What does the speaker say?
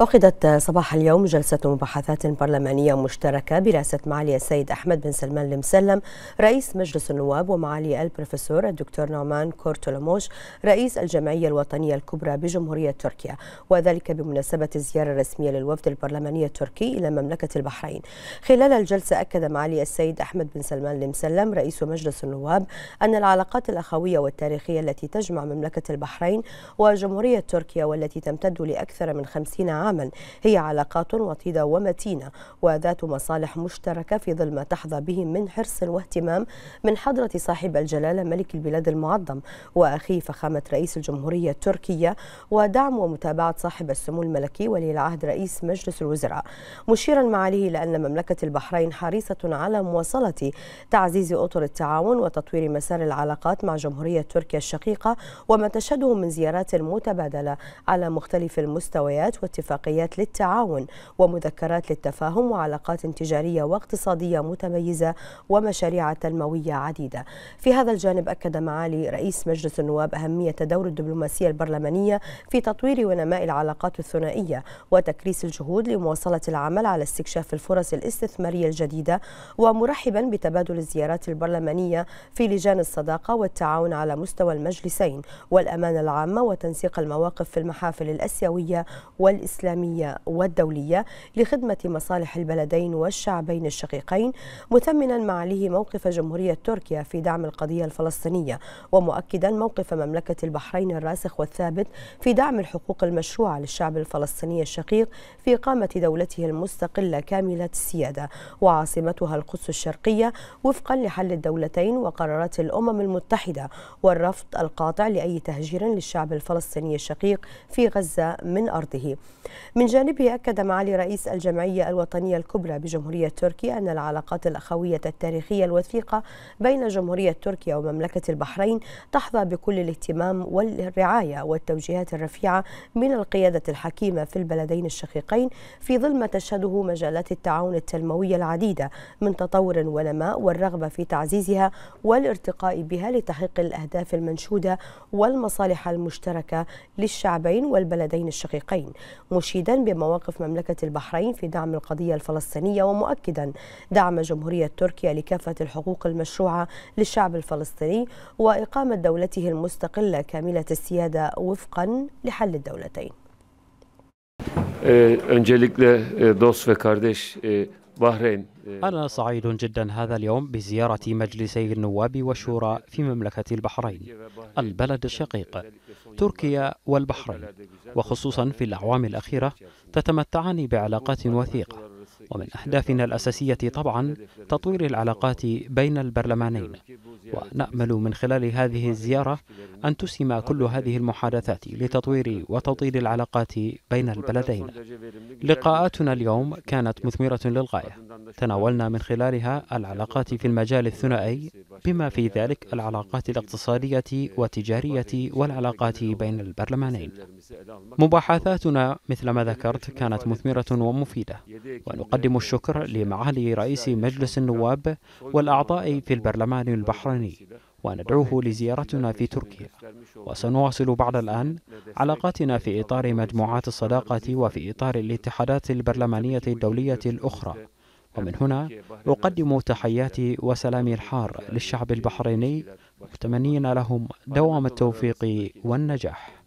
عقدت صباح اليوم جلسة مباحثات برلمانية مشتركة برئاسة معالي السيد أحمد بن سلمان المسلم رئيس مجلس النواب ومعالي البروفيسور الدكتور نعمان كورتولموش رئيس الجمعية الوطنية الكبرى بجمهورية تركيا وذلك بمناسبة الزيارة الرسمية للوفد البرلماني التركي إلى مملكة البحرين خلال الجلسة أكد معالي السيد أحمد بن سلمان المسلم رئيس مجلس النواب أن العلاقات الأخوية والتاريخية التي تجمع مملكة البحرين وجمهورية تركيا والتي تمتد لأكثر من خمسين عام عاما هي علاقات وطيدة ومتينة وذات مصالح مشتركة في ظل ما تحظى به من حرص واهتمام من حضرة صاحب الجلالة ملك البلاد المعظم وأخيه فخامة رئيس الجمهورية التركية ودعم ومتابعة صاحب السمو الملكي ولي العهد رئيس مجلس الوزراء مشيرا معاليه إلى أن مملكة البحرين حريصة على مواصلة تعزيز أطر التعاون وتطوير مسار العلاقات مع جمهورية تركيا الشقيقة وما تشهده من زيارات متبادلة على مختلف المستويات واتفاق اتفاقيات للتعاون ومذكرات للتفاهم وعلاقات تجارية واقتصادية متميزة ومشاريع تنموية عديدة في هذا الجانب أكد معالي رئيس مجلس النواب أهمية دور الدبلوماسية البرلمانية في تطوير ونماء العلاقات الثنائية وتكريس الجهود لمواصلة العمل على استكشاف الفرص الاستثمارية الجديدة ومرحبا بتبادل الزيارات البرلمانية في لجان الصداقة والتعاون على مستوى المجلسين والأمانة العامة وتنسيق المواقف في المحافل الأسيوية والإسلامية الإسلامية والدولية لخدمة مصالح البلدين والشعبين الشقيقين مثمنا معاليه موقف جمهورية تركيا في دعم القضية الفلسطينية ومؤكدا موقف مملكة البحرين الراسخ والثابت في دعم الحقوق المشروعة للشعب الفلسطيني الشقيق في إقامة دولته المستقلة كاملة السيادة وعاصمتها القدس الشرقية وفقا لحل الدولتين وقرارات الأمم المتحدة والرفض القاطع لأي تهجير للشعب الفلسطيني الشقيق في غزة من أرضه من جانبه أكد معالي رئيس الجمعية الوطنية الكبرى بجمهورية تركيا أن العلاقات الأخوية التاريخية الوثيقة بين جمهورية تركيا ومملكة البحرين تحظى بكل الاهتمام والرعاية والتوجيهات الرفيعة من القيادة الحكيمة في البلدين الشقيقين في ظل ما تشهده مجالات التعاون التنموية العديدة من تطور ونماء والرغبة في تعزيزها والارتقاء بها لتحقيق الأهداف المنشودة والمصالح المشتركة للشعبين والبلدين الشقيقين مشيدا بمواقف مملكة البحرين في دعم القضية الفلسطينية ومؤكدا دعم جمهورية تركيا لكافة الحقوق المشروعة للشعب الفلسطيني وإقامة دولته المستقلة كاملة السيادة وفقا لحل الدولتين Öncelikle dost ve kardeş Bahreyn إيه. أنا سعيد جدا هذا اليوم بزيارة مجلسي النواب والشورى في مملكة البحرين البلد الشقيق تركيا والبحرين وخصوصا في الأعوام الأخيرة تتمتعان بعلاقات وثيقة ومن أهدافنا الأساسية طبعا تطوير العلاقات بين البرلمانين ونأمل من خلال هذه الزيارة أن تسهم كل هذه المحادثات لتطوير وتطوير العلاقات بين البلدين لقاءاتنا اليوم كانت مثمرة للغاية تناولنا من خلالها العلاقات في المجال الثنائي بما في ذلك العلاقات الاقتصادية والتجارية والعلاقات بين البرلمانين مباحثاتنا مثل ما ذكرت كانت مثمرة ومفيدة ونقدم أقدم الشكر لمعالي رئيس مجلس النواب والأعضاء في البرلمان البحريني وندعوه لزيارتنا في تركيا وسنواصل بعد الآن علاقاتنا في إطار مجموعات الصداقة وفي إطار الاتحادات البرلمانية الدولية الأخرى ومن هنا أقدم تحياتي وسلامي الحار للشعب البحريني متمنين لهم دوام التوفيق والنجاح